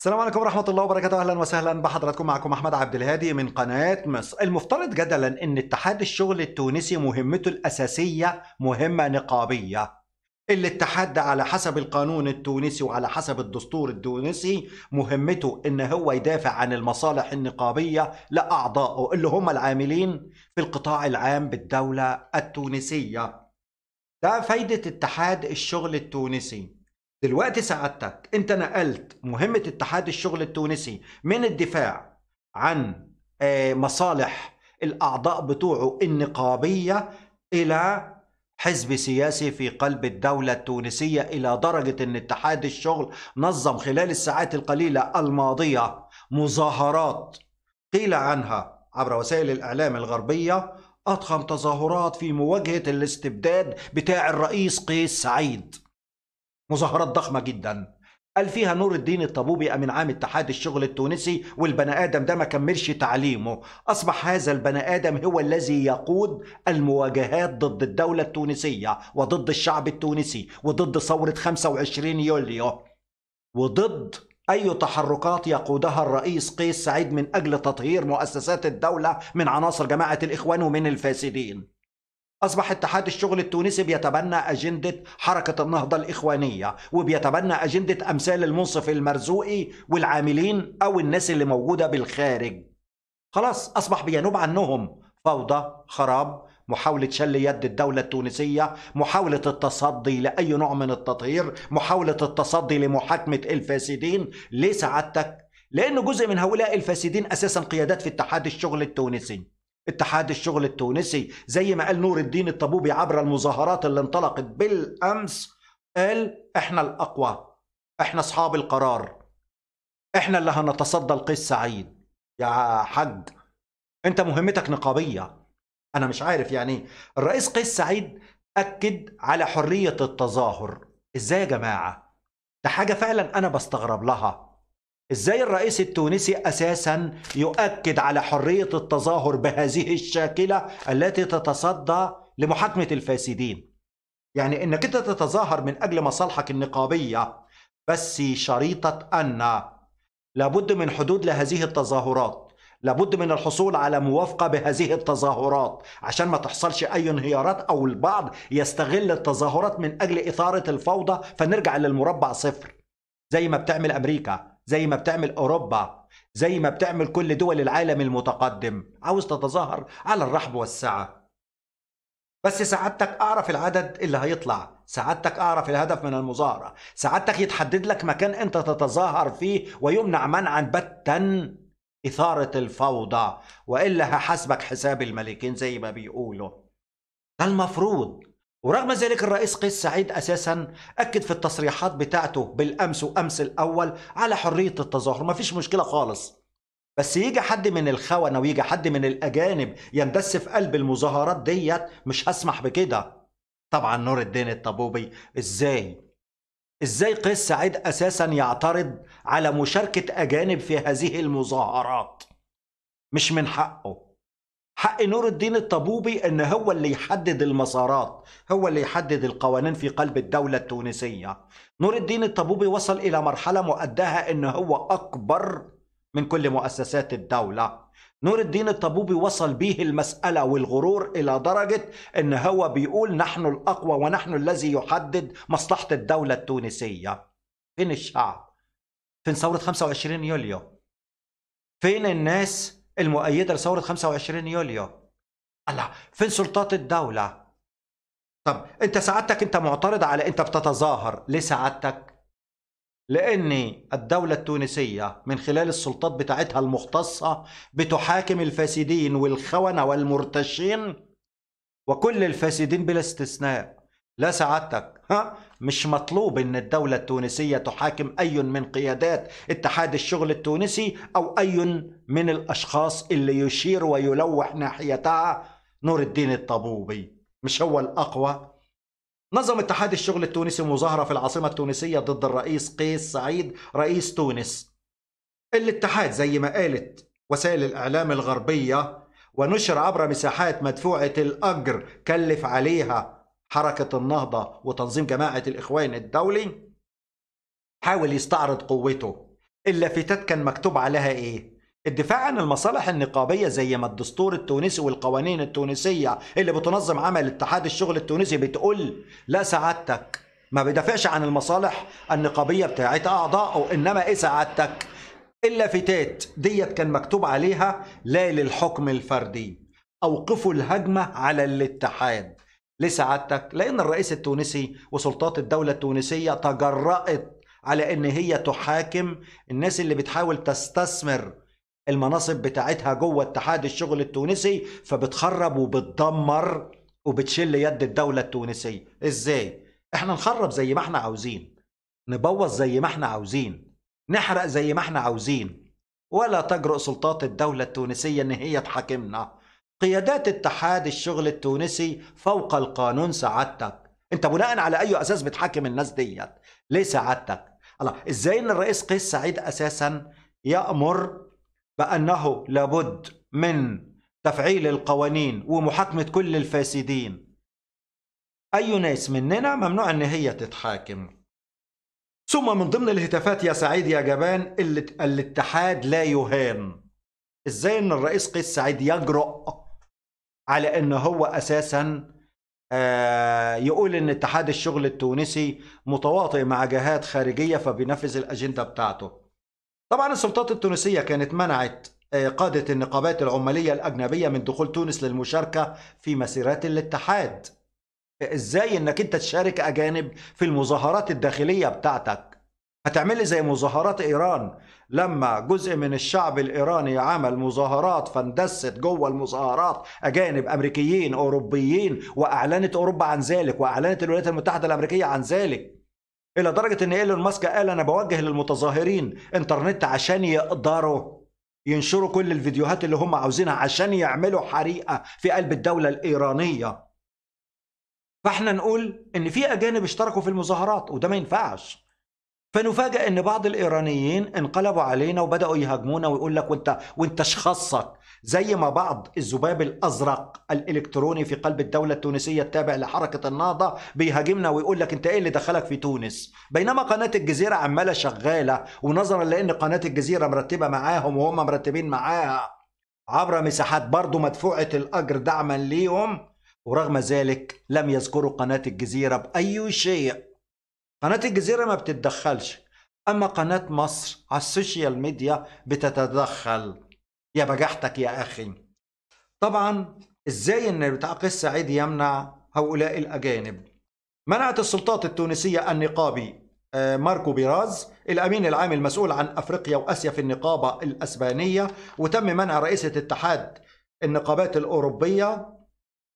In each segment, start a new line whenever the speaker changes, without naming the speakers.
السلام عليكم ورحمة الله وبركاته أهلا وسهلا بحضراتكم معكم أحمد عبد الهادي من قناة مصر المفترض جدلا أن اتحاد الشغل التونسي مهمته الأساسية مهمة نقابية الاتحاد ده على حسب القانون التونسي وعلى حسب الدستور التونسي مهمته ان هو يدافع عن المصالح النقابيه لاعضائه اللي هم العاملين في القطاع العام بالدوله التونسيه. ده فايده اتحاد الشغل التونسي. دلوقتي سعادتك انت نقلت مهمه اتحاد الشغل التونسي من الدفاع عن آه، مصالح الاعضاء بتوعه النقابيه الى حزب سياسي في قلب الدولة التونسية إلى درجة أن اتحاد الشغل نظم خلال الساعات القليلة الماضية مظاهرات قيل عنها عبر وسائل الإعلام الغربية أضخم تظاهرات في مواجهة الاستبداد بتاع الرئيس قيس سعيد مظاهرات ضخمة جدا قال فيها نور الدين الطبوبي أمين عام اتحاد الشغل التونسي والبني آدم ده ما كملش تعليمه أصبح هذا البني آدم هو الذي يقود المواجهات ضد الدولة التونسية وضد الشعب التونسي وضد ثورة 25 يوليو وضد أي تحركات يقودها الرئيس قيس سعيد من أجل تطهير مؤسسات الدولة من عناصر جماعة الإخوان ومن الفاسدين أصبح اتحاد الشغل التونسي بيتبنى أجندة حركة النهضة الإخوانية وبيتبنى أجندة أمثال المنصف المرزوقي والعاملين أو الناس اللي موجودة بالخارج خلاص أصبح بينوب عنهم فوضى خراب محاولة شل يد الدولة التونسية محاولة التصدي لأي نوع من التطهير محاولة التصدي لمحاكمة الفاسدين ليه سعادتك؟ لأن جزء من هؤلاء الفاسدين أساسا قيادات في اتحاد الشغل التونسي اتحاد الشغل التونسي زي ما قال نور الدين الطبوبي عبر المظاهرات اللي انطلقت بالامس قال احنا الاقوى احنا اصحاب القرار احنا اللي هنتصدى القيس سعيد يا حد انت مهمتك نقابيه انا مش عارف يعني الرئيس قيس سعيد اكد على حريه التظاهر ازاي يا جماعه ده حاجه فعلا انا بستغرب لها ازاي الرئيس التونسي اساسا يؤكد على حريه التظاهر بهذه الشاكله التي تتصدى لمحاكمه الفاسدين يعني انك انت تتظاهر من اجل مصالحك النقابيه بس شريطه ان لابد من حدود لهذه التظاهرات لابد من الحصول على موافقه بهذه التظاهرات عشان ما تحصلش اي انهيارات او البعض يستغل التظاهرات من اجل اثاره الفوضى فنرجع للمربع صفر زي ما بتعمل امريكا زي ما بتعمل أوروبا زي ما بتعمل كل دول العالم المتقدم عاوز تتظاهر على الرحب والسعة بس سعادتك أعرف العدد اللي هيطلع سعادتك أعرف الهدف من المظاهرة سعادتك يتحدد لك مكان أنت تتظاهر فيه ويمنع منعا بتا إثارة الفوضى وإلا هحاسبك حساب الملكين زي ما بيقولوا ده المفروض ورغم ذلك الرئيس قيس سعيد اساسا اكد في التصريحات بتاعته بالامس وامس الاول على حريه التظاهر مفيش مشكله خالص بس يجي حد من الخونه ويجي حد من الاجانب يندس في قلب المظاهرات ديت مش هسمح بكده طبعا نور الدين الطبوبي ازاي ازاي قيس سعيد اساسا يعترض على مشاركه اجانب في هذه المظاهرات مش من حقه حق نور الدين الطبوبي ان هو اللي يحدد المسارات هو اللي يحدد القوانين في قلب الدولة التونسية نور الدين الطبوبي وصل الى مرحلة مؤدها ان هو اكبر من كل مؤسسات الدولة نور الدين الطبوبي وصل به المسألة والغرور إلى درجة أن هو بيقول نحن الأقوى ونحن الذي يحدد مصلحة الدولة التونسية فين الشعب؟ فين ثورة 25 يوليو؟ فين الناس المؤيده لثوره 25 يوليو الله فين سلطات الدوله طب انت سعادتك انت معترض على انت بتتظاهر ليه سعادتك لاني الدوله التونسيه من خلال السلطات بتاعتها المختصه بتحاكم الفاسدين والخونه والمرتشين وكل الفاسدين بلا استثناء لا سعادتك ها مش مطلوب ان الدولة التونسية تحاكم اي من قيادات اتحاد الشغل التونسي او اي من الاشخاص اللي يشير ويلوح ناحيتها نور الدين الطبوبي مش هو الاقوى نظم اتحاد الشغل التونسي مظاهرة في العاصمة التونسية ضد الرئيس قيس سعيد رئيس تونس الاتحاد زي ما قالت وسائل الإعلام الغربية ونشر عبر مساحات مدفوعة الأجر كلف عليها حركة النهضة وتنظيم جماعة الإخوان الدولي حاول يستعرض قوته اللافتات كان مكتوب عليها إيه؟ الدفاع عن المصالح النقابية زي ما الدستور التونسي والقوانين التونسية اللي بتنظم عمل اتحاد الشغل التونسي بتقول لا سعادتك ما بيدافعش عن المصالح النقابية بتاعت أعضائه إنما إيه سعادتك اللافتات ديت كان مكتوب عليها لا للحكم الفردي أوقفوا الهجمة على الاتحاد لسعادتك لأن الرئيس التونسي وسلطات الدولة التونسية تجرأت على إن هي تحاكم الناس اللي بتحاول تستثمر المناصب بتاعتها جوه اتحاد الشغل التونسي فبتخرب وبتدمر وبتشل يد الدولة التونسية ازاي؟ احنا نخرب زي ما احنا عاوزين نبوظ زي ما احنا عاوزين نحرق زي ما احنا عاوزين ولا تجرؤ سلطات الدولة التونسية ان هي تحاكمنا قيادات اتحاد الشغل التونسي فوق القانون سعادتك انت بناء على اي اساس بتحاكم الناس ديت ليه سعادتك الله ازاي ان الرئيس قيس سعيد اساسا يامر بانه لابد من تفعيل القوانين ومحاكمه كل الفاسدين اي ناس مننا ممنوع ان هي تتحاكم ثم من ضمن الهتافات يا سعيد يا جبان الاتحاد لا يهان ازاي ان الرئيس قيس سعيد يجرؤ على انه هو اساسا آه، يقول ان اتحاد الشغل التونسي متواطئ مع جهات خارجيه فبينفذ الاجنده بتاعته. طبعا السلطات التونسيه كانت منعت آه، قاده النقابات العماليه الاجنبيه من دخول تونس للمشاركه في مسيرات الاتحاد. ازاي انك انت تشارك اجانب في المظاهرات الداخليه بتاعتك؟ هتعمل لي زي مظاهرات ايران لما جزء من الشعب الايراني عمل مظاهرات فاندست جوه المظاهرات اجانب امريكيين اوروبيين واعلنت اوروبا عن ذلك واعلنت الولايات المتحده الامريكيه عن ذلك الى درجه ان ايلون ماسك قال انا بوجه للمتظاهرين انترنت عشان يقدروا ينشروا كل الفيديوهات اللي هم عاوزينها عشان يعملوا حريقه في قلب الدوله الايرانيه فاحنا نقول ان في اجانب اشتركوا في المظاهرات وده ما ينفعش فنفاجئ ان بعض الايرانيين انقلبوا علينا وبداوا يهاجمونا ويقول لك وانت وانت شخصك زي ما بعض الذباب الازرق الالكتروني في قلب الدوله التونسيه التابع لحركه النهضه بيهاجمنا ويقول لك انت ايه اللي دخلك في تونس بينما قناه الجزيره عماله شغاله ونظرا لان قناه الجزيره مرتبه معاهم وهم مرتبين معاها عبر مساحات برضه مدفوعه الاجر دعما ليهم ورغم ذلك لم يذكروا قناه الجزيره باي شيء قناة الجزيرة ما بتتدخلش أما قناة مصر على السوشيال ميديا بتتدخل يا بجحتك يا أخي طبعا إزاي إن بتاع السعيد يمنع هؤلاء الأجانب منعت السلطات التونسية النقابي آه، ماركو بيراز الأمين العام المسؤول عن أفريقيا وأسيا في النقابة الأسبانية وتم منع رئيسة اتحاد النقابات الأوروبية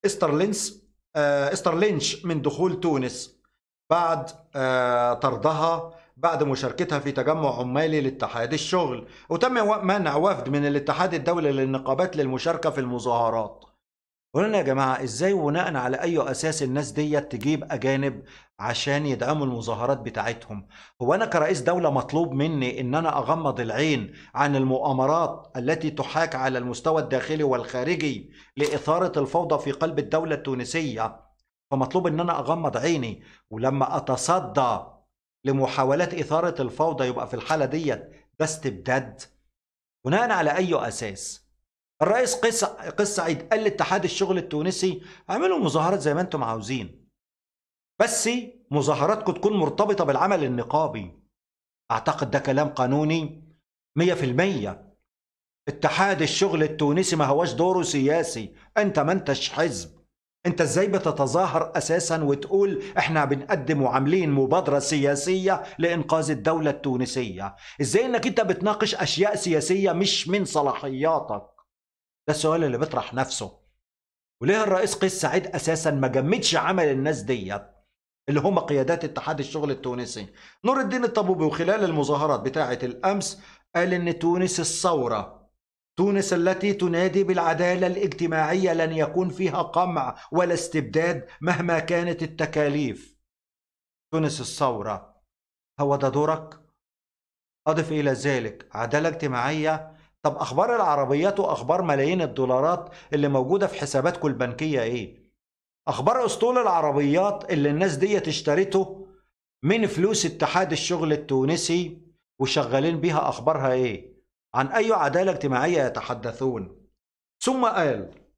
استرلينس آه، استرلينش من دخول تونس بعد آه، طردها بعد مشاركتها في تجمع عمالي لاتحاد الشغل وتم منع وفد من الاتحاد الدولي للنقابات للمشاركة في المظاهرات قلنا يا جماعة ازاي بناء على اي اساس الناس دي تجيب اجانب عشان يدعموا المظاهرات بتاعتهم هو انا كرئيس دولة مطلوب مني ان انا اغمض العين عن المؤامرات التي تحاك على المستوى الداخلي والخارجي لاثارة الفوضى في قلب الدولة التونسية فمطلوب ان انا اغمض عيني ولما اتصدى لمحاولات اثاره الفوضى يبقى في الحاله ديت ده استبداد بناء على اي اساس الرئيس قصة قصة سعيد قال لاتحاد الشغل التونسي اعملوا مظاهرات زي ما انتم عاوزين بس مظاهراتكم تكون مرتبطه بالعمل النقابي اعتقد ده كلام قانوني 100% اتحاد الشغل التونسي ما هواش دوره سياسي انت ما انتش حزب انت ازاي بتتظاهر اساسا وتقول احنا بنقدم وعاملين مبادره سياسيه لانقاذ الدوله التونسيه ازاي انك انت بتناقش اشياء سياسيه مش من صلاحياتك ده السؤال اللي بيطرح نفسه وليه الرئيس قيس سعيد اساسا ما جمدش عمل الناس ديت اللي هم قيادات اتحاد الشغل التونسي نور الدين الطبوبي وخلال المظاهرات بتاعه الامس قال ان تونس الثوره تونس التي تنادي بالعداله الاجتماعيه لن يكون فيها قمع ولا استبداد مهما كانت التكاليف تونس الثوره هو ده دورك اضف الى ذلك عداله اجتماعيه طب اخبار العربيات واخبار ملايين الدولارات اللي موجوده في حساباتكم البنكيه ايه اخبار اسطول العربيات اللي الناس دي اشترته من فلوس اتحاد الشغل التونسي وشغالين بيها اخبارها ايه عن أي عدالة اجتماعية يتحدثون ثم قال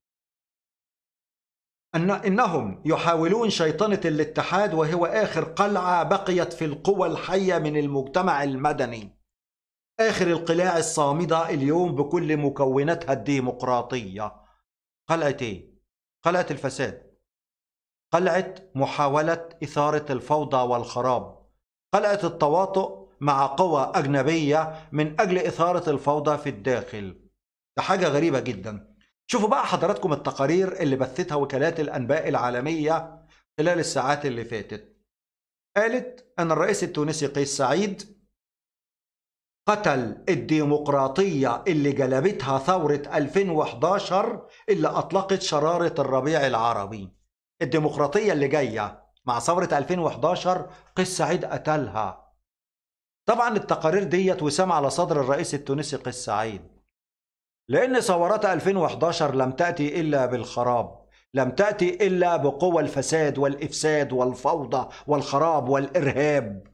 أن إنهم يحاولون شيطنة الاتحاد وهو آخر قلعة بقيت في القوى الحية من المجتمع المدني آخر القلاع الصامدة اليوم بكل مكوناتها الديمقراطية قلعة إيه؟ قلعة الفساد قلعة محاولة إثارة الفوضى والخراب قلعة التواطؤ مع قوى أجنبية من أجل إثارة الفوضى في الداخل ده حاجة غريبة جدا شوفوا بقى حضراتكم التقارير اللي بثتها وكالات الأنباء العالمية خلال الساعات اللي فاتت قالت أن الرئيس التونسي قيس سعيد قتل الديمقراطية اللي جلبتها ثورة 2011 اللي أطلقت شرارة الربيع العربي الديمقراطية اللي جاية مع ثورة 2011 قيس سعيد قتلها طبعا التقارير ديت وسام على صدر الرئيس التونسي قيس سعيد لأن ثورات 2011 لم تأتي إلا بالخراب لم تأتي إلا بقوى الفساد والإفساد والفوضى والخراب والإرهاب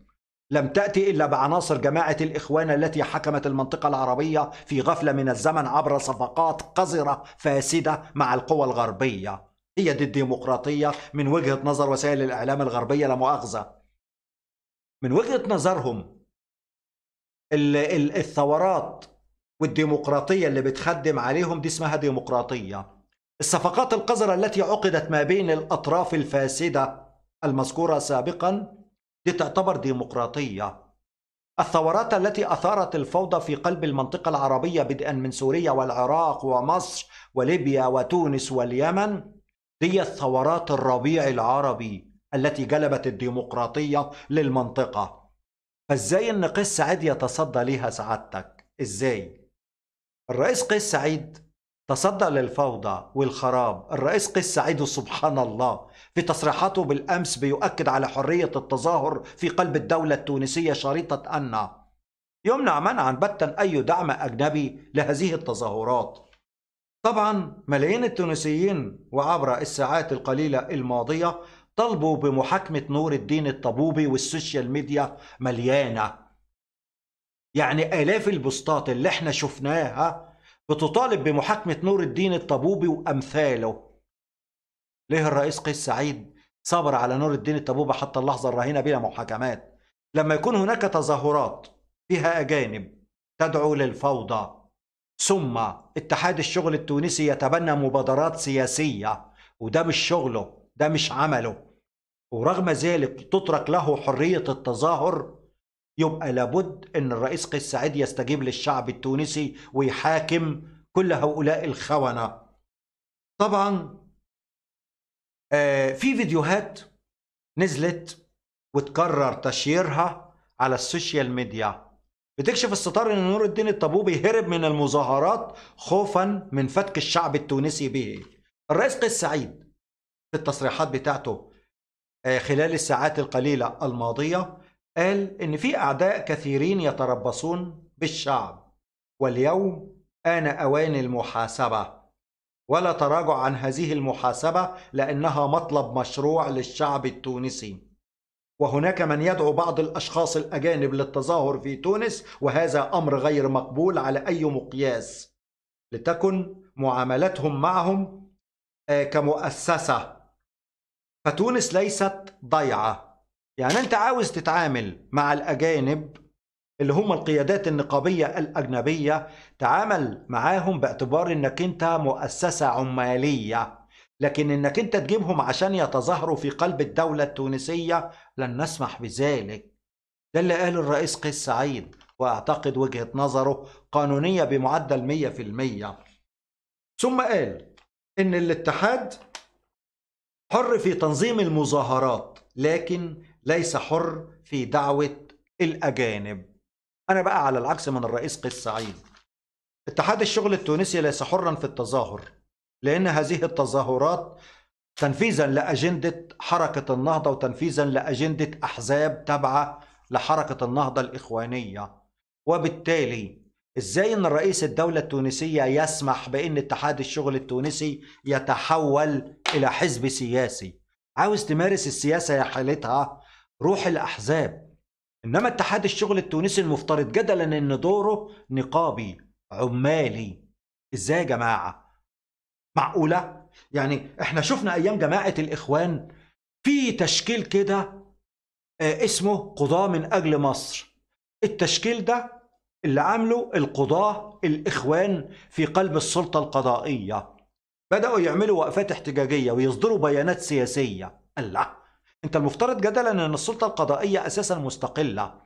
لم تأتي إلا بعناصر جماعة الإخوان التي حكمت المنطقة العربية في غفلة من الزمن عبر صفقات قذرة فاسدة مع القوى الغربية هي دي الديمقراطية من وجهة نظر وسائل الإعلام الغربية لا مؤاخذة من وجهة نظرهم الثورات والديمقراطيه اللي بتخدم عليهم دي اسمها ديمقراطيه الصفقات القذره التي عقدت ما بين الاطراف الفاسده المذكوره سابقا دي تعتبر ديمقراطيه الثورات التي اثارت الفوضى في قلب المنطقه العربيه بدءا من سوريا والعراق ومصر وليبيا وتونس واليمن دي الثورات الربيع العربي التي جلبت الديمقراطيه للمنطقه فازاي ان قيس سعيد يتصدى ليها سعادتك ازاي الرئيس قيس سعيد تصدى للفوضى والخراب الرئيس قيس سعيد سبحان الله في تصريحاته بالامس بيؤكد على حريه التظاهر في قلب الدوله التونسيه شريطه ان يمنع منعا بتا اي دعم اجنبي لهذه التظاهرات طبعا ملايين التونسيين وعبر الساعات القليله الماضيه طالبوا بمحاكمة نور الدين الطبوبي والسوشيال ميديا مليانة يعني آلاف البوستات اللي احنا شفناها بتطالب بمحاكمة نور الدين الطبوبي وأمثاله ليه الرئيس قيس سعيد صبر على نور الدين الطبوبي حتى اللحظة الرهينة بلا محاكمات لما يكون هناك تظاهرات فيها أجانب تدعو للفوضى ثم اتحاد الشغل التونسي يتبنى مبادرات سياسية وده مش شغله ده مش عمله ورغم ذلك تترك له حرية التظاهر يبقى لابد أن الرئيس قيس سعيد يستجيب للشعب التونسي ويحاكم كل هؤلاء الخونة طبعا آه، في فيديوهات نزلت وتكرر تشييرها على السوشيال ميديا بتكشف الستار ان نور الدين الطبوبي هرب من المظاهرات خوفا من فتك الشعب التونسي به الرئيس قيس سعيد في التصريحات بتاعته آه، خلال الساعات القليلة الماضية قال إن في أعداء كثيرين يتربصون بالشعب واليوم آن أوان المحاسبة ولا تراجع عن هذه المحاسبة لأنها مطلب مشروع للشعب التونسي وهناك من يدعو بعض الأشخاص الأجانب للتظاهر في تونس وهذا أمر غير مقبول على أي مقياس لتكن معاملتهم معهم آه، كمؤسسة فتونس ليست ضيعة يعني أنت عاوز تتعامل مع الأجانب اللي هم القيادات النقابية الأجنبية تعامل معاهم باعتبار أنك أنت مؤسسة عمالية لكن أنك أنت تجيبهم عشان يتظاهروا في قلب الدولة التونسية لن نسمح بذلك ده اللي قال الرئيس قيس سعيد وأعتقد وجهة نظره قانونية بمعدل 100% ثم قال إن الاتحاد حر في تنظيم المظاهرات لكن ليس حر في دعوة الأجانب أنا بقى على العكس من الرئيس قيس سعيد اتحاد الشغل التونسي ليس حرا في التظاهر لأن هذه التظاهرات تنفيذا لأجندة حركة النهضة وتنفيذا لأجندة أحزاب تابعة لحركة النهضة الإخوانية وبالتالي ازاي ان رئيس الدولة التونسية يسمح بان اتحاد الشغل التونسي يتحول إلى حزب سياسي عاوز تمارس السياسة يا حالتها روح الأحزاب إنما اتحاد الشغل التونسي المفترض جدلا إن دوره نقابي عمالي إزاي يا جماعة معقولة يعني إحنا شفنا أيام جماعة الإخوان في تشكيل كده آه، اسمه قضاة من أجل مصر التشكيل ده اللي عامله القضاة الإخوان في قلب السلطة القضائية بدأوا يعملوا وقفات احتجاجية ويصدروا بيانات سياسية الله أنت المفترض جدلا أن السلطة القضائية أساسا مستقلة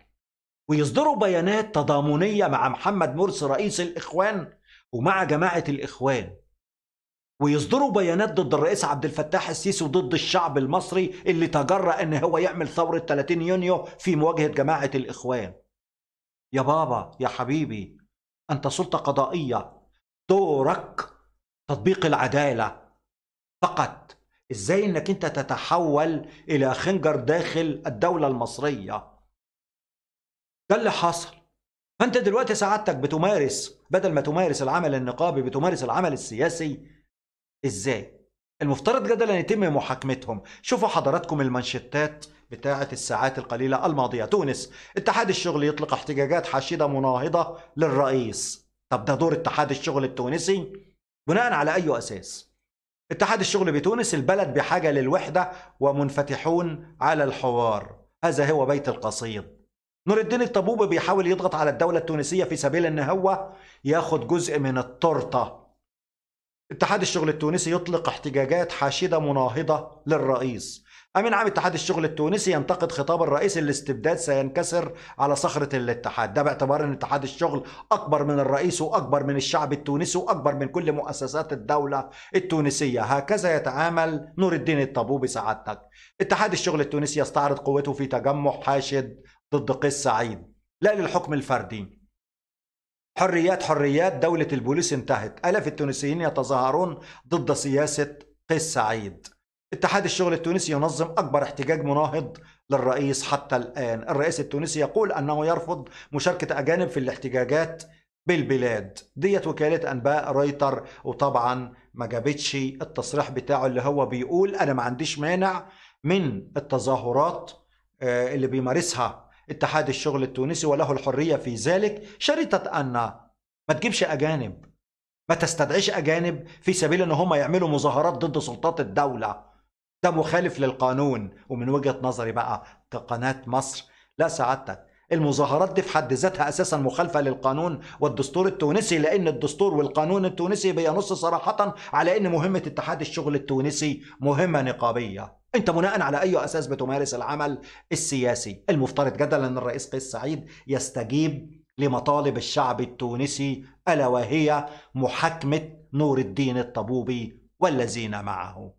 ويصدروا بيانات تضامنية مع محمد مرسي رئيس الإخوان ومع جماعة الإخوان ويصدروا بيانات ضد الرئيس عبد الفتاح السيسي وضد الشعب المصري اللي تجرأ ان هو يعمل ثورة 30 يونيو في مواجهة جماعة الاخوان. يا بابا يا حبيبي انت سلطة قضائية دورك تطبيق العدالة فقط ازاي انك انت تتحول الى خنجر داخل الدولة المصرية ده اللي حصل فانت دلوقتي سعادتك بتمارس بدل ما تمارس العمل النقابي بتمارس العمل السياسي ازاي المفترض جدلا يتم محاكمتهم شوفوا حضراتكم المانشيتات بتاعة الساعات القليلة الماضية تونس اتحاد الشغل يطلق احتجاجات حشيدة مناهضة للرئيس طب ده دور اتحاد الشغل التونسي بناء على أي أساس اتحاد الشغل بتونس البلد بحاجة للوحدة ومنفتحون على الحوار هذا هو بيت القصيد نور الدين الطبوب بيحاول يضغط على الدولة التونسية في سبيل أن هو ياخد جزء من التورتة اتحاد الشغل التونسي يطلق احتجاجات حاشدة مناهضة للرئيس أمين عام اتحاد الشغل التونسي ينتقد خطاب الرئيس الاستبداد سينكسر على صخرة الاتحاد ده باعتبار أن اتحاد الشغل أكبر من الرئيس وأكبر من الشعب التونسي وأكبر من كل مؤسسات الدولة التونسية هكذا يتعامل نور الدين الطبوب سعادتك اتحاد الشغل التونسي يستعرض قوته في تجمع حاشد ضد قيس سعيد لا للحكم الفردي حريات حريات دولة البوليس انتهت ألاف التونسيين يتظاهرون ضد سياسة قيس سعيد اتحاد الشغل التونسي ينظم أكبر احتجاج مناهض للرئيس حتى الآن الرئيس التونسي يقول أنه يرفض مشاركة أجانب في الاحتجاجات بالبلاد ديت وكالة أنباء رويتر وطبعا ما جابتش التصريح بتاعه اللي هو بيقول أنا ما عنديش مانع من التظاهرات آه، اللي بيمارسها اتحاد الشغل التونسي وله الحرية في ذلك شريطة أن ما تجيبش أجانب ما تستدعيش أجانب في سبيل أن هم يعملوا مظاهرات ضد سلطات الدولة ده مخالف للقانون ومن وجهه نظري بقى كقناه مصر لا سعادتك المظاهرات دي في حد ذاتها اساسا مخالفه للقانون والدستور التونسي لان الدستور والقانون التونسي بينص صراحه على ان مهمه اتحاد الشغل التونسي مهمه نقابيه انت بناء على اي اساس بتمارس العمل السياسي المفترض جدلا ان الرئيس قيس سعيد يستجيب لمطالب الشعب التونسي الا وهي محاكمه نور الدين الطبوبي والذين معه